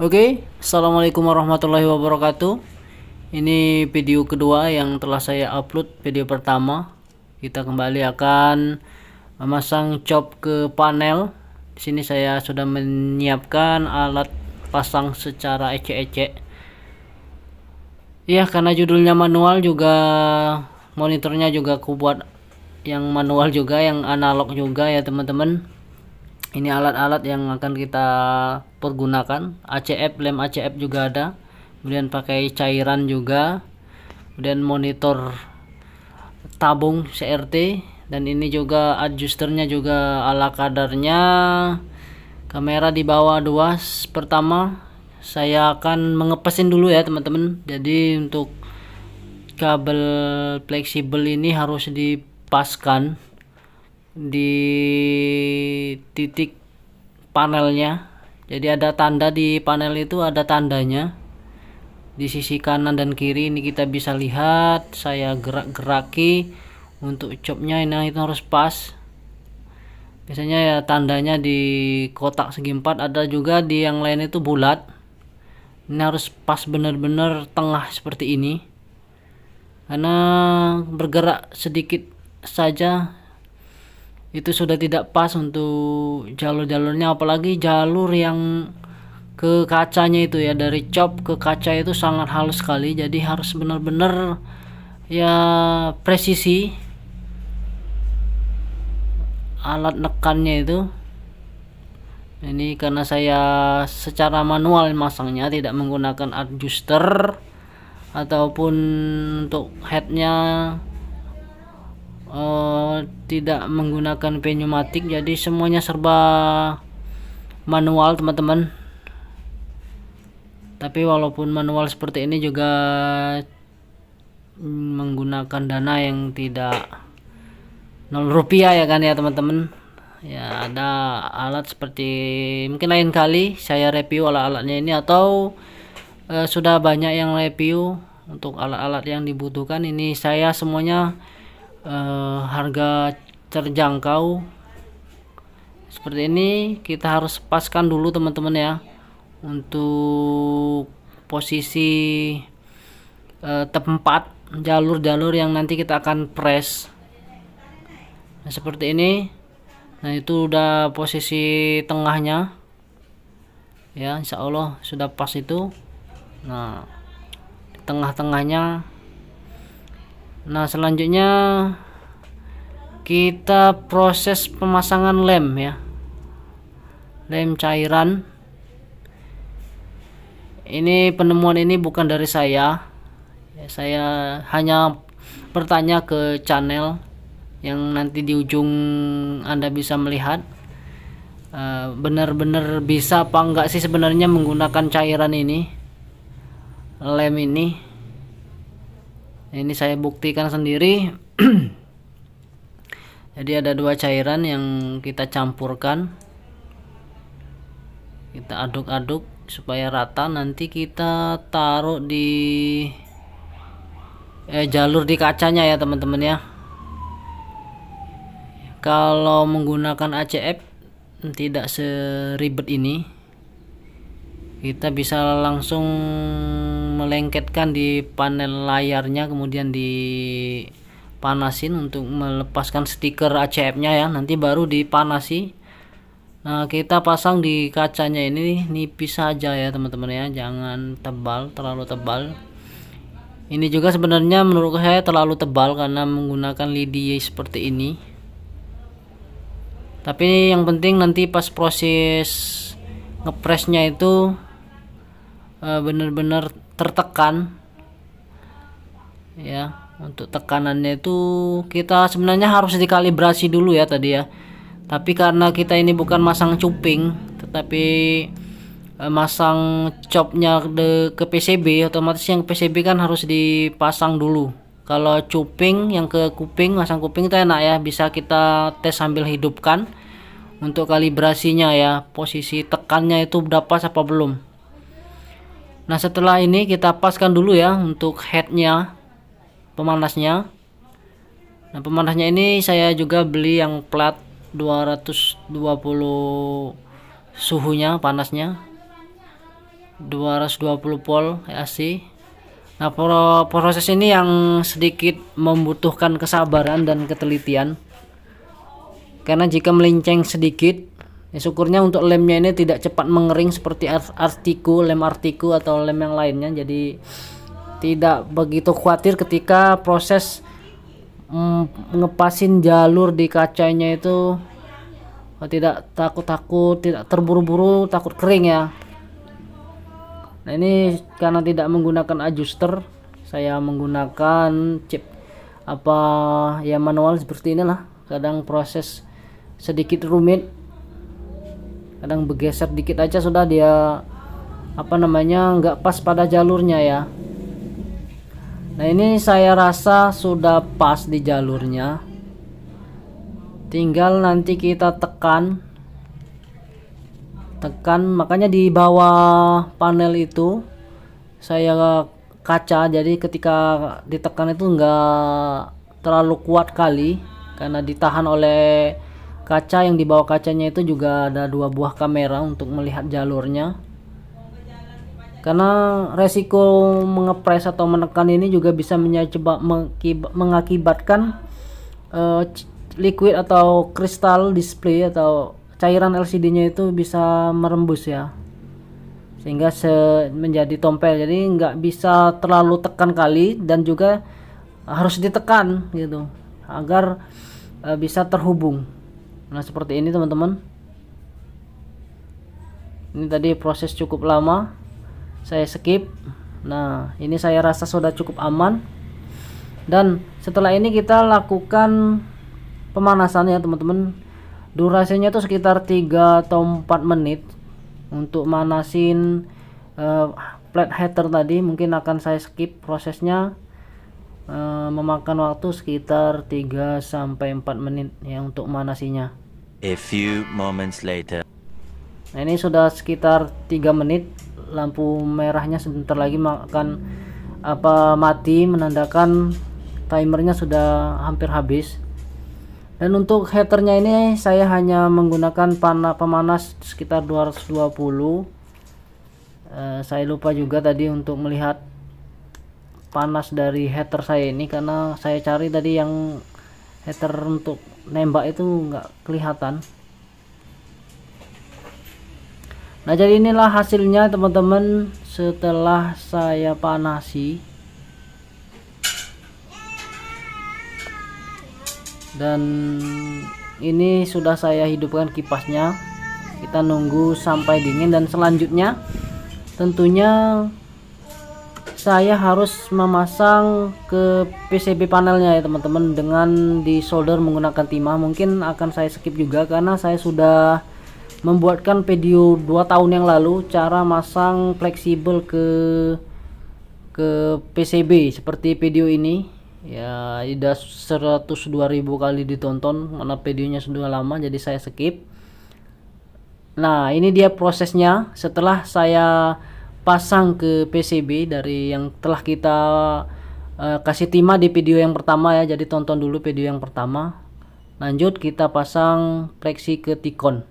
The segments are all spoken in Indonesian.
Oke, okay, assalamualaikum warahmatullahi wabarakatuh. Ini video kedua yang telah saya upload. Video pertama, kita kembali akan memasang chop ke panel. Di sini saya sudah menyiapkan alat pasang secara ecek-ecek. Ya, karena judulnya manual juga monitornya juga aku buat yang manual juga, yang analog juga ya teman-teman ini alat-alat yang akan kita pergunakan ACF lem ACF juga ada kemudian pakai cairan juga kemudian monitor tabung CRT dan ini juga adjusternya juga ala kadarnya kamera di bawah dua pertama saya akan mengepesin dulu ya teman-teman jadi untuk kabel fleksibel ini harus dipaskan di titik panelnya jadi ada tanda di panel itu ada tandanya di sisi kanan dan kiri ini kita bisa lihat saya gerak-geraki untuk copnya ini nah, itu harus pas biasanya ya tandanya di kotak segi empat ada juga di yang lain itu bulat ini harus pas benar-benar tengah seperti ini karena bergerak sedikit saja itu sudah tidak pas untuk jalur-jalurnya apalagi jalur yang ke kacanya itu ya dari cop ke kaca itu sangat halus sekali jadi harus benar-benar ya presisi alat nekannya itu ini karena saya secara manual masangnya tidak menggunakan adjuster ataupun untuk headnya uh, tidak menggunakan pneumatik jadi semuanya serba manual teman-teman tapi walaupun manual seperti ini juga mm, menggunakan dana yang tidak nol rupiah ya kan ya teman-teman ya ada alat seperti mungkin lain kali saya review alat-alatnya ini atau eh, sudah banyak yang review untuk alat-alat yang dibutuhkan ini saya semuanya uh, harga terjangkau seperti ini kita harus paskan dulu teman-teman ya untuk posisi uh, tempat jalur-jalur yang nanti kita akan press nah, seperti ini nah itu udah posisi tengahnya ya insya Allah sudah pas itu nah tengah-tengahnya nah selanjutnya kita proses pemasangan lem ya lem cairan ini penemuan ini bukan dari saya ya, saya hanya bertanya ke channel yang nanti di ujung anda bisa melihat eh, benar-benar bisa apa enggak sih sebenarnya menggunakan cairan ini lem ini ini saya buktikan sendiri jadi ada dua cairan yang kita campurkan kita aduk-aduk supaya rata nanti kita taruh di eh, jalur di kacanya ya teman-teman ya kalau menggunakan ACF tidak seribet ini kita bisa langsung melengketkan di panel layarnya kemudian dipanasin untuk melepaskan stiker ACF-nya ya nanti baru dipanasi Nah kita pasang di kacanya ini nipis saja ya teman-teman ya jangan tebal terlalu tebal ini juga sebenarnya menurut saya terlalu tebal karena menggunakan lidi seperti ini tapi yang penting nanti pas proses ngepresnya itu Eh, benar-benar tertekan ya untuk tekanannya itu kita sebenarnya harus dikalibrasi dulu ya tadi ya tapi karena kita ini bukan masang cuping tetapi eh, masang copnya ke PCB otomatis yang PCB kan harus dipasang dulu kalau cuping yang ke kuping masang kuping itu enak ya bisa kita tes sambil hidupkan untuk kalibrasinya ya posisi tekannya itu dapat apa belum nah setelah ini kita paskan dulu ya untuk headnya pemanasnya nah pemanasnya ini saya juga beli yang plat 220 suhunya panasnya 220 volt AC nah proses ini yang sedikit membutuhkan kesabaran dan ketelitian karena jika melenceng sedikit Ya, syukurnya untuk lemnya ini tidak cepat mengering seperti artiku, lem artiku atau lem yang lainnya. Jadi tidak begitu khawatir ketika proses mm, ngepasin jalur di kacanya itu oh, tidak takut-takut, tidak terburu-buru, takut kering ya. Nah, ini karena tidak menggunakan adjuster, saya menggunakan chip apa ya manual seperti inilah. Kadang proses sedikit rumit kadang bergeser dikit aja sudah dia apa namanya nggak pas pada jalurnya ya nah ini saya rasa sudah pas di jalurnya tinggal nanti kita tekan tekan makanya di bawah panel itu saya kaca jadi ketika ditekan itu enggak terlalu kuat kali karena ditahan oleh Kaca yang di bawah kacanya itu juga ada dua buah kamera untuk melihat jalurnya. Karena resiko mengepres atau menekan ini juga bisa mengakibatkan uh, liquid atau kristal display atau cairan LCD-nya itu bisa merembus ya sehingga se menjadi tompel jadi nggak bisa terlalu tekan kali dan juga harus ditekan gitu agar uh, bisa terhubung nah seperti ini teman-teman ini tadi proses cukup lama saya skip nah ini saya rasa sudah cukup aman dan setelah ini kita lakukan pemanasan ya teman-teman durasinya itu sekitar 3 atau 4 menit untuk manasin uh, eh, plate header tadi mungkin akan saya skip prosesnya eh, memakan waktu sekitar 3 sampai 4 menit ya untuk manasinya A few moments later. Nah, ini sudah sekitar tiga menit lampu merahnya sebentar lagi akan apa mati menandakan timernya sudah hampir habis. Dan untuk heaternya ini saya hanya menggunakan panas pemanas sekitar 220. E, eh, saya lupa juga tadi untuk melihat panas dari heater saya ini karena saya cari tadi yang header untuk nembak itu nggak kelihatan nah jadi inilah hasilnya teman-teman setelah saya panasi dan ini sudah saya hidupkan kipasnya kita nunggu sampai dingin dan selanjutnya tentunya saya harus memasang ke PCB panelnya ya teman-teman dengan di solder menggunakan timah mungkin akan saya skip juga karena saya sudah membuatkan video 2 tahun yang lalu cara masang fleksibel ke ke PCB seperti video ini ya sudah 102.000 kali ditonton mana videonya sudah lama jadi saya skip nah ini dia prosesnya setelah saya pasang ke PCB dari yang telah kita uh, kasih timah di video yang pertama ya jadi tonton dulu video yang pertama lanjut kita pasang fleksi ke tikon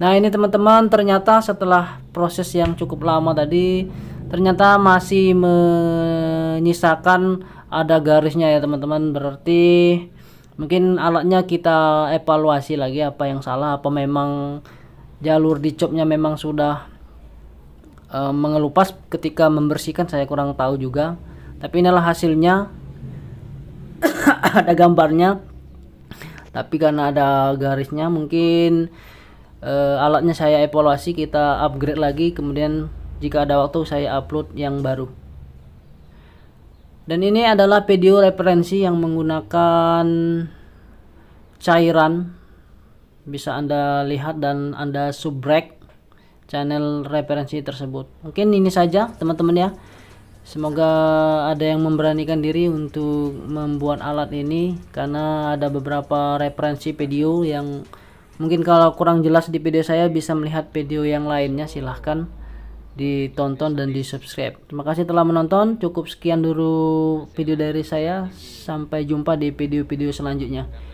nah ini teman-teman ternyata setelah proses yang cukup lama tadi ternyata masih menyisakan ada garisnya ya teman-teman berarti mungkin alatnya kita evaluasi lagi apa yang salah apa memang jalur dicopnya memang sudah e, mengelupas ketika membersihkan saya kurang tahu juga tapi inilah hasilnya ada gambarnya tapi karena ada garisnya mungkin e, alatnya saya evaluasi kita upgrade lagi kemudian jika ada waktu saya upload yang baru dan ini adalah video referensi yang menggunakan cairan bisa anda lihat dan anda subrek channel referensi tersebut. Mungkin ini saja teman-teman ya. Semoga ada yang memberanikan diri untuk membuat alat ini karena ada beberapa referensi video yang mungkin kalau kurang jelas di video saya bisa melihat video yang lainnya silahkan ditonton dan di subscribe terima kasih telah menonton cukup sekian dulu video dari saya sampai jumpa di video-video selanjutnya